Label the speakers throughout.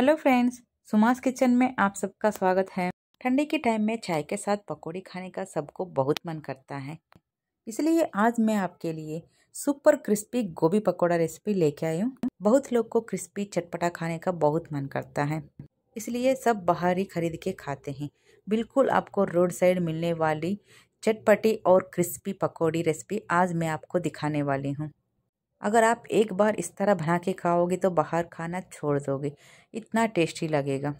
Speaker 1: hello friends सुमास kitchen में आप सबका स्वागत है ठंडी के टाइम में चाय के साथ पकौड़ी खाने का सबको बहुत मन करता है इसलिए आज मैं आपके लिए सुपर क्रिस्पी गोभी पकौड़ा रेसिपी लेके आई हूँ बहुत लोग को क्रिस्पी चटपटा खाने का बहुत मन करता है इसलिए सब बाहर ही खरीद के खाते हैं बिल्कुल आपको रोड साइड मिलने वाली चटपटी और क्रिस्पी पकौड़ी रेसिपी आज मैं आपको दिखाने वाली हूँ अगर आप एक बार इस तरह बना के खाओगे तो बाहर खाना छोड़ दोगे इतना टेस्टी लगेगा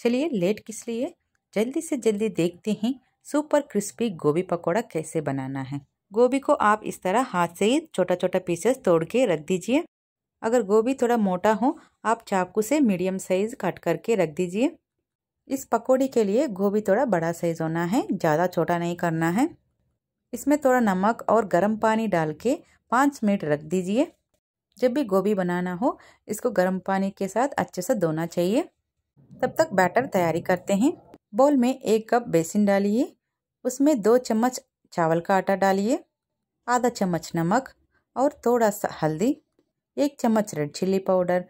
Speaker 1: चलिए लेट किस लिए जल्दी से जल्दी देखते हैं सुपर क्रिस्पी गोभी पकौड़ा कैसे बनाना है गोभी को आप इस तरह हाथ से ही छोटा छोटा पीसेस तोड़ के रख दीजिए अगर गोभी थोड़ा मोटा हो आप चाकू से मीडियम साइज़ कट करके रख दीजिए इस पकौड़े के लिए गोभी थोड़ा बड़ा साइज़ होना है ज़्यादा छोटा नहीं करना है इसमें थोड़ा नमक और गर्म पानी डाल के पाँच मिनट रख दीजिए जब भी गोभी बनाना हो इसको गर्म पानी के साथ अच्छे से धोना चाहिए तब तक बैटर तैयारी करते हैं बॉल में एक कप बेसन डालिए उसमें दो चम्मच चावल का आटा डालिए आधा चम्मच नमक और थोड़ा सा हल्दी एक चम्मच रेड चिल्ली पाउडर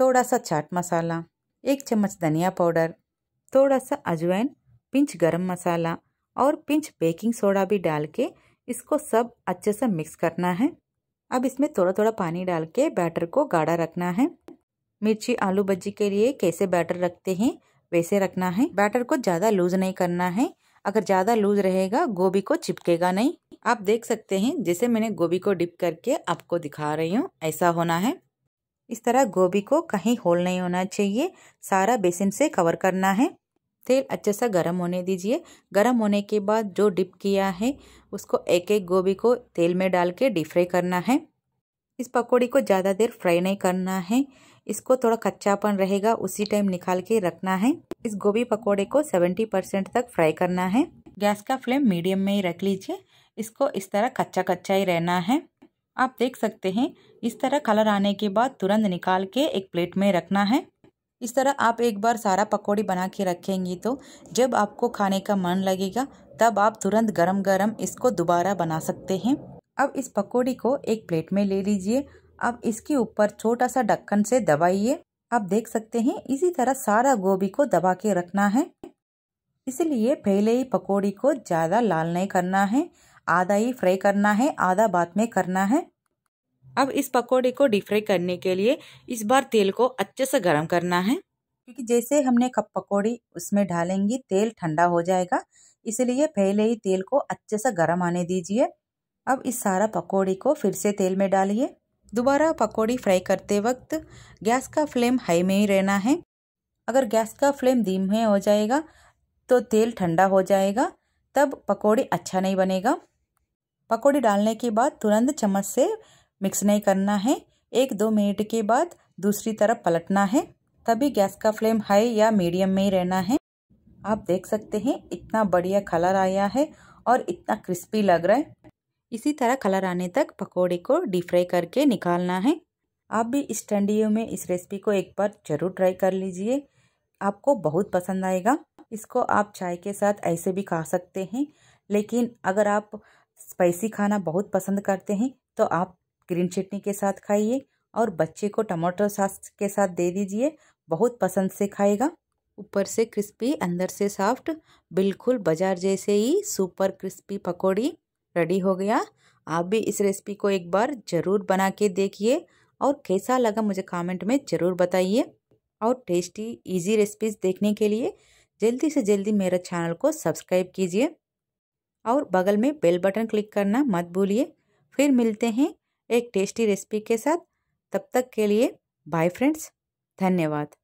Speaker 1: थोड़ा सा चाट मसाला एक चम्मच धनिया पाउडर थोड़ा सा अजवाइन पिंच गरम मसाला और पिंच बेकिंग सोडा भी डाल के इसको सब अच्छे से मिक्स करना है अब इसमें थोड़ा थोड़ा पानी डाल के बैटर को गाढ़ा रखना है मिर्ची आलू भज्जी के लिए कैसे बैटर रखते हैं वैसे रखना है बैटर को ज़्यादा लूज नहीं करना है अगर ज़्यादा लूज रहेगा गोभी को चिपकेगा नहीं आप देख सकते हैं जैसे मैंने गोभी को डिप करके आपको दिखा रही हूँ ऐसा होना है इस तरह गोभी को कहीं होल नहीं होना चाहिए सारा बेसन से कवर करना है तेल अच्छे से गर्म होने दीजिए गर्म होने के बाद जो डिप किया है उसको एक एक गोभी को तेल में डाल के डीप फ्राई करना है इस पकौड़ी को ज़्यादा देर फ्राई नहीं करना है इसको थोड़ा कच्चापन रहेगा उसी टाइम निकाल के रखना है इस गोभी पकौड़े को 70 परसेंट तक फ्राई करना है गैस का फ्लेम मीडियम में ही रख लीजिए इसको इस तरह कच्चा कच्चा ही रहना है आप देख सकते हैं इस तरह कलर आने के बाद तुरंत निकाल के एक प्लेट में रखना है इस तरह आप एक बार सारा पकौड़ी बना के रखेंगी तो जब आपको खाने का मन लगेगा तब आप तुरंत गरम गरम इसको दोबारा बना सकते हैं अब इस पकौड़ी को एक प्लेट में ले लीजिए अब इसके ऊपर छोटा सा ढक्कन से दबाइए आप देख सकते हैं इसी तरह सारा गोभी को दबा के रखना है इसलिए पहले ही पकौड़ी को ज़्यादा लाल नहीं करना है आधा ही फ्राई करना है आधा बाद में करना है अब इस पकौड़े को डीप फ्राई करने के लिए इस बार तेल को अच्छे से गर्म करना है क्योंकि जैसे हमने कप पकौड़ी उसमें डालेंगी तेल ठंडा हो जाएगा इसलिए पहले ही तेल को अच्छे से गर्म आने दीजिए अब इस सारा पकौड़ी को फिर से तेल में डालिए दोबारा पकौड़ी फ्राई करते वक्त गैस का फ्लेम हाई में ही रहना है अगर गैस का फ्लेम धीमे हो जाएगा तो तेल ठंडा हो जाएगा तब पकौड़ी अच्छा नहीं बनेगा पकौड़ी डालने के बाद तुरंत चम्मच से मिक्स नहीं करना है एक दो मिनट के बाद दूसरी तरफ पलटना है तभी गैस का फ्लेम हाई या मीडियम में ही रहना है आप देख सकते हैं इतना बढ़िया कलर आया है और इतना क्रिस्पी लग रहा है इसी तरह कलर आने तक पकोड़े को डीप फ्राई करके निकालना है आप भी इस ठंडियों में इस रेसिपी को एक बार जरूर ट्राई कर लीजिए आपको बहुत पसंद आएगा इसको आप चाय के साथ ऐसे भी खा सकते हैं लेकिन अगर आप स्पाइसी खाना बहुत पसंद करते हैं तो आप ग्रीन चटनी के साथ खाइए और बच्चे को टमाटर सॉस के साथ दे दीजिए बहुत पसंद से खाएगा ऊपर से क्रिस्पी अंदर से सॉफ्ट बिल्कुल बाजार जैसे ही सुपर क्रिस्पी पकौड़ी रेडी हो गया आप भी इस रेसिपी को एक बार ज़रूर बना के देखिए और कैसा लगा मुझे कमेंट में ज़रूर बताइए और टेस्टी इजी रेसिपीज़ देखने के लिए जल्दी से जल्दी मेरा चैनल को सब्सक्राइब कीजिए और बगल में बेल बटन क्लिक करना मत भूलिए फिर मिलते हैं एक टेस्टी रेसिपी के साथ तब तक के लिए बाय फ्रेंड्स धन्यवाद